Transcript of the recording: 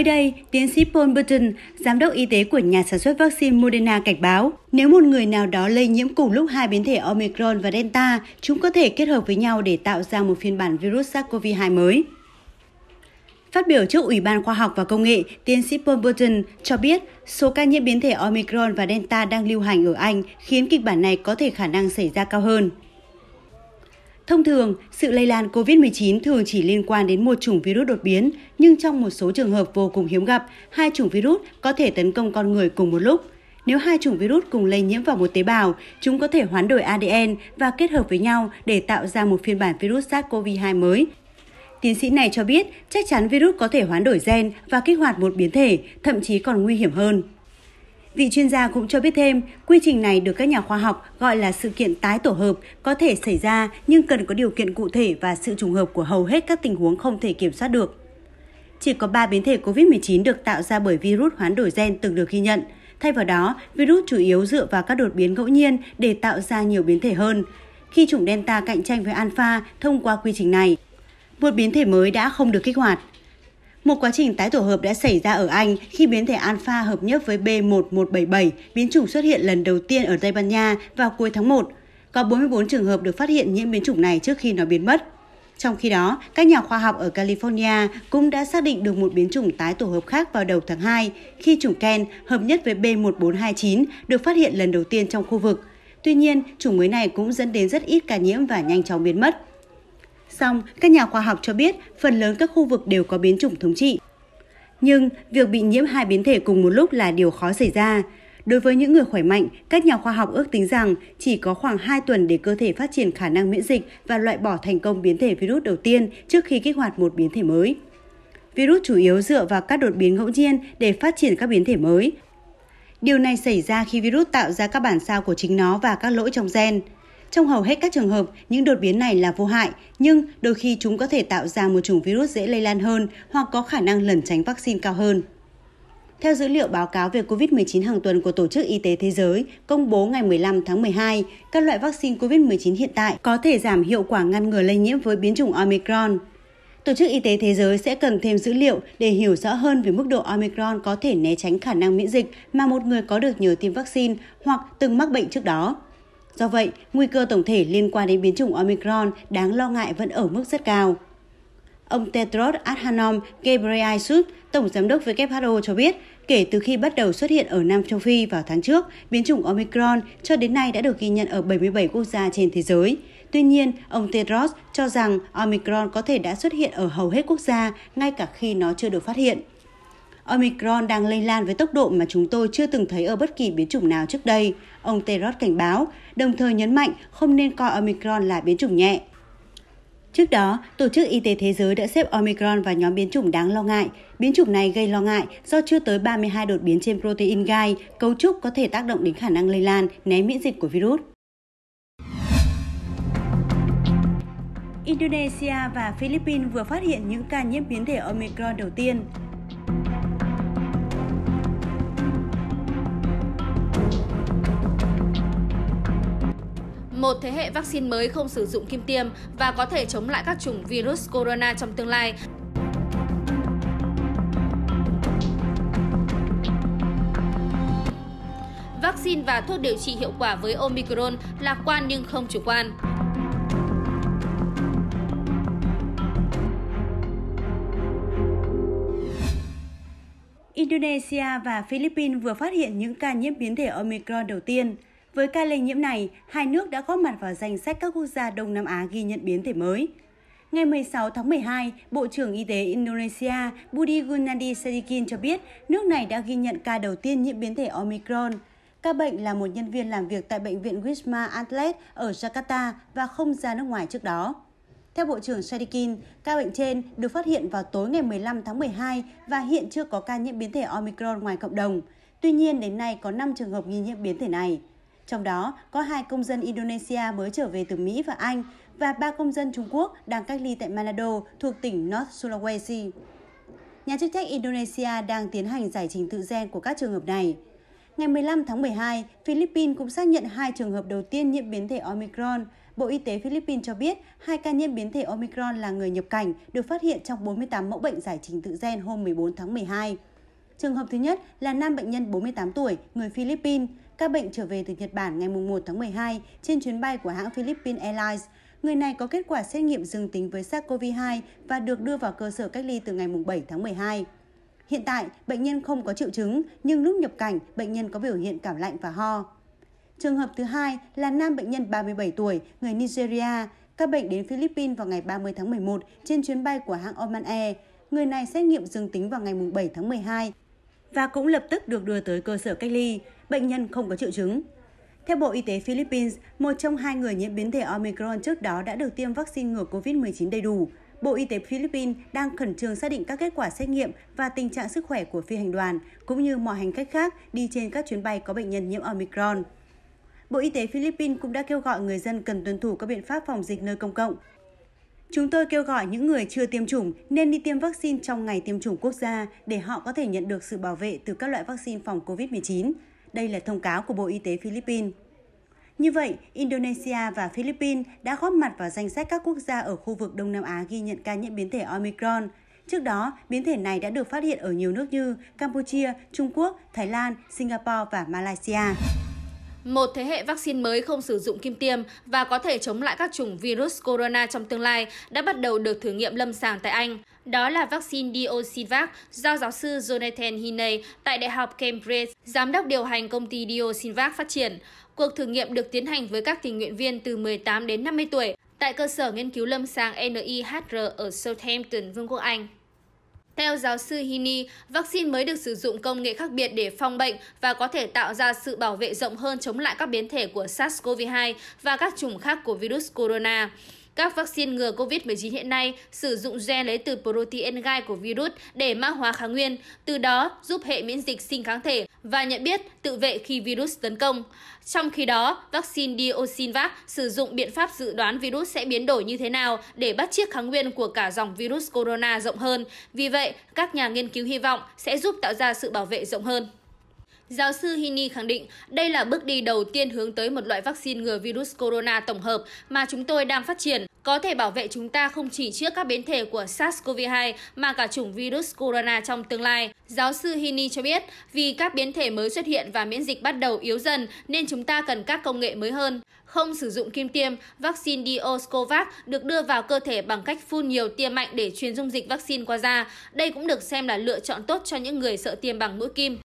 Mới đây, tiến sĩ Paul Burton, giám đốc y tế của nhà sản xuất vaccine Moderna cảnh báo, nếu một người nào đó lây nhiễm cùng lúc hai biến thể Omicron và Delta, chúng có thể kết hợp với nhau để tạo ra một phiên bản virus SARS-CoV-2 mới. Phát biểu trước Ủy ban Khoa học và Công nghệ, tiến sĩ Paul Burton cho biết số ca nhiễm biến thể Omicron và Delta đang lưu hành ở Anh khiến kịch bản này có thể khả năng xảy ra cao hơn. Thông thường, sự lây lan COVID-19 thường chỉ liên quan đến một chủng virus đột biến, nhưng trong một số trường hợp vô cùng hiếm gặp, hai chủng virus có thể tấn công con người cùng một lúc. Nếu hai chủng virus cùng lây nhiễm vào một tế bào, chúng có thể hoán đổi ADN và kết hợp với nhau để tạo ra một phiên bản virus SARS-CoV-2 mới. Tiến sĩ này cho biết chắc chắn virus có thể hoán đổi gen và kích hoạt một biến thể, thậm chí còn nguy hiểm hơn. Vị chuyên gia cũng cho biết thêm, quy trình này được các nhà khoa học gọi là sự kiện tái tổ hợp, có thể xảy ra nhưng cần có điều kiện cụ thể và sự trùng hợp của hầu hết các tình huống không thể kiểm soát được. Chỉ có 3 biến thể COVID-19 được tạo ra bởi virus hoán đổi gen từng được ghi nhận. Thay vào đó, virus chủ yếu dựa vào các đột biến ngẫu nhiên để tạo ra nhiều biến thể hơn. Khi chủng Delta cạnh tranh với Alpha thông qua quy trình này, một biến thể mới đã không được kích hoạt. Một quá trình tái tổ hợp đã xảy ra ở Anh khi biến thể Alpha hợp nhất với B1177, biến chủng xuất hiện lần đầu tiên ở Tây Ban Nha vào cuối tháng 1. Có 44 trường hợp được phát hiện nhiễm biến chủng này trước khi nó biến mất. Trong khi đó, các nhà khoa học ở California cũng đã xác định được một biến chủng tái tổ hợp khác vào đầu tháng 2 khi chủng Ken hợp nhất với B1429 được phát hiện lần đầu tiên trong khu vực. Tuy nhiên, chủng mới này cũng dẫn đến rất ít ca nhiễm và nhanh chóng biến mất. Song, các nhà khoa học cho biết phần lớn các khu vực đều có biến chủng thống trị. Nhưng, việc bị nhiễm hai biến thể cùng một lúc là điều khó xảy ra. Đối với những người khỏe mạnh, các nhà khoa học ước tính rằng chỉ có khoảng 2 tuần để cơ thể phát triển khả năng miễn dịch và loại bỏ thành công biến thể virus đầu tiên trước khi kích hoạt một biến thể mới. Virus chủ yếu dựa vào các đột biến ngẫu nhiên để phát triển các biến thể mới. Điều này xảy ra khi virus tạo ra các bản sao của chính nó và các lỗi trong gen trong hầu hết các trường hợp những đột biến này là vô hại nhưng đôi khi chúng có thể tạo ra một chủng virus dễ lây lan hơn hoặc có khả năng lẩn tránh vaccine cao hơn theo dữ liệu báo cáo về COVID-19 hàng tuần của Tổ chức Y tế Thế giới công bố ngày 15 tháng 12, các loại vaccine COVID-19 hiện tại có thể giảm hiệu quả ngăn ngừa lây nhiễm với biến chủng Omicron. Tổ chức Y tế Thế giới sẽ cần thêm dữ liệu để hiểu rõ hơn về mức độ Omicron có thể né tránh khả năng miễn dịch mà một người có được nhờ tiêm vaccine hoặc từng mắc bệnh trước đó. Do vậy, nguy cơ tổng thể liên quan đến biến chủng Omicron đáng lo ngại vẫn ở mức rất cao. Ông Tedros Adhanom Ghebreyesus, Tổng Giám đốc WHO cho biết, kể từ khi bắt đầu xuất hiện ở Nam Châu Phi vào tháng trước, biến chủng Omicron cho đến nay đã được ghi nhận ở 77 quốc gia trên thế giới. Tuy nhiên, ông Tedros cho rằng Omicron có thể đã xuất hiện ở hầu hết quốc gia, ngay cả khi nó chưa được phát hiện. Omicron đang lây lan với tốc độ mà chúng tôi chưa từng thấy ở bất kỳ biến chủng nào trước đây, ông Terod cảnh báo, đồng thời nhấn mạnh không nên coi Omicron là biến chủng nhẹ. Trước đó, Tổ chức Y tế Thế giới đã xếp Omicron vào nhóm biến chủng đáng lo ngại. Biến chủng này gây lo ngại do chưa tới 32 đột biến trên protein gai, cấu trúc có thể tác động đến khả năng lây lan, né miễn dịch của virus. Indonesia và Philippines vừa phát hiện những ca nhiễm biến thể Omicron đầu tiên. một thế hệ vaccine mới không sử dụng kim tiêm và có thể chống lại các chủng virus corona trong tương lai. Vaccine và thuốc điều trị hiệu quả với Omicron lạc quan nhưng không chủ quan. Indonesia và Philippines vừa phát hiện những ca nhiễm biến thể Omicron đầu tiên – với ca lây nhiễm này, hai nước đã góp mặt vào danh sách các quốc gia Đông Nam Á ghi nhận biến thể mới. Ngày 16 tháng 12, Bộ trưởng Y tế Indonesia Budi Gunadi Sadikin cho biết nước này đã ghi nhận ca đầu tiên nhiễm biến thể Omicron. Ca bệnh là một nhân viên làm việc tại bệnh viện Wisma Atlet ở Jakarta và không ra nước ngoài trước đó. Theo Bộ trưởng Sadikin, ca bệnh trên được phát hiện vào tối ngày 15 tháng 12 và hiện chưa có ca nhiễm biến thể Omicron ngoài cộng đồng. Tuy nhiên, đến nay có 5 trường hợp nghi nhiễm biến thể này trong đó có hai công dân Indonesia mới trở về từ Mỹ và Anh và ba công dân Trung Quốc đang cách ly tại Manado thuộc tỉnh North Sulawesi. Nhà chức trách Indonesia đang tiến hành giải trình tự gen của các trường hợp này. Ngày 15 tháng 12, Philippines cũng xác nhận hai trường hợp đầu tiên nhiễm biến thể Omicron. Bộ Y tế Philippines cho biết hai ca nhiễm biến thể Omicron là người nhập cảnh được phát hiện trong 48 mẫu bệnh giải trình tự gen hôm 14 tháng 12. Trường hợp thứ nhất là nam bệnh nhân 48 tuổi, người Philippines ca bệnh trở về từ Nhật Bản ngày 1 tháng 12 trên chuyến bay của hãng Philippines Airlines. Người này có kết quả xét nghiệm dương tính với SARS-CoV-2 và được đưa vào cơ sở cách ly từ ngày 7 tháng 12. Hiện tại, bệnh nhân không có triệu chứng, nhưng lúc nhập cảnh, bệnh nhân có biểu hiện cảm lạnh và ho. Trường hợp thứ hai là nam bệnh nhân 37 tuổi, người Nigeria, ca bệnh đến Philippines vào ngày 30 tháng 11 trên chuyến bay của hãng Oman Air. Người này xét nghiệm dương tính vào ngày 7 tháng 12 và cũng lập tức được đưa tới cơ sở cách ly bệnh nhân không có triệu chứng. Theo Bộ Y tế Philippines, một trong hai người nhiễm biến thể Omicron trước đó đã được tiêm vaccine ngừa COVID-19 đầy đủ. Bộ Y tế Philippines đang khẩn trương xác định các kết quả xét nghiệm và tình trạng sức khỏe của phi hành đoàn, cũng như mọi hành khách khác đi trên các chuyến bay có bệnh nhân nhiễm Omicron. Bộ Y tế Philippines cũng đã kêu gọi người dân cần tuân thủ các biện pháp phòng dịch nơi công cộng. Chúng tôi kêu gọi những người chưa tiêm chủng nên đi tiêm vaccine trong ngày tiêm chủng quốc gia để họ có thể nhận được sự bảo vệ từ các loại vaccine phòng COVID-19. Đây là thông cáo của Bộ Y tế Philippines. Như vậy, Indonesia và Philippines đã góp mặt vào danh sách các quốc gia ở khu vực Đông Nam Á ghi nhận ca nhiễm biến thể Omicron. Trước đó, biến thể này đã được phát hiện ở nhiều nước như Campuchia, Trung Quốc, Thái Lan, Singapore và Malaysia một thế hệ vaccine mới không sử dụng kim tiêm và có thể chống lại các chủng virus corona trong tương lai đã bắt đầu được thử nghiệm lâm sàng tại Anh. Đó là vaccine Dioxinvac do giáo sư Jonathan Hiney tại Đại học Cambridge, giám đốc điều hành công ty Dioxinvac phát triển. Cuộc thử nghiệm được tiến hành với các tình nguyện viên từ 18 đến 50 tuổi tại cơ sở nghiên cứu lâm sàng NIHR ở Southampton, Vương quốc Anh theo giáo sư hini vaccine mới được sử dụng công nghệ khác biệt để phòng bệnh và có thể tạo ra sự bảo vệ rộng hơn chống lại các biến thể của sars cov 2 và các chủng khác của virus corona các vaccine ngừa COVID-19 hiện nay sử dụng gen lấy từ protein gai của virus để mã hóa kháng nguyên, từ đó giúp hệ miễn dịch sinh kháng thể và nhận biết tự vệ khi virus tấn công. Trong khi đó, vaccine Dioxinvac sử dụng biện pháp dự đoán virus sẽ biến đổi như thế nào để bắt chiếc kháng nguyên của cả dòng virus corona rộng hơn. Vì vậy, các nhà nghiên cứu hy vọng sẽ giúp tạo ra sự bảo vệ rộng hơn. Giáo sư Hini khẳng định đây là bước đi đầu tiên hướng tới một loại vaccine ngừa virus corona tổng hợp mà chúng tôi đang phát triển có thể bảo vệ chúng ta không chỉ trước các biến thể của sars cov hai mà cả chủng virus corona trong tương lai giáo sư hini cho biết vì các biến thể mới xuất hiện và miễn dịch bắt đầu yếu dần nên chúng ta cần các công nghệ mới hơn không sử dụng kim tiêm vaccine dioscovac được đưa vào cơ thể bằng cách phun nhiều tiêm mạnh để truyền dung dịch vaccine qua da đây cũng được xem là lựa chọn tốt cho những người sợ tiêm bằng mũi kim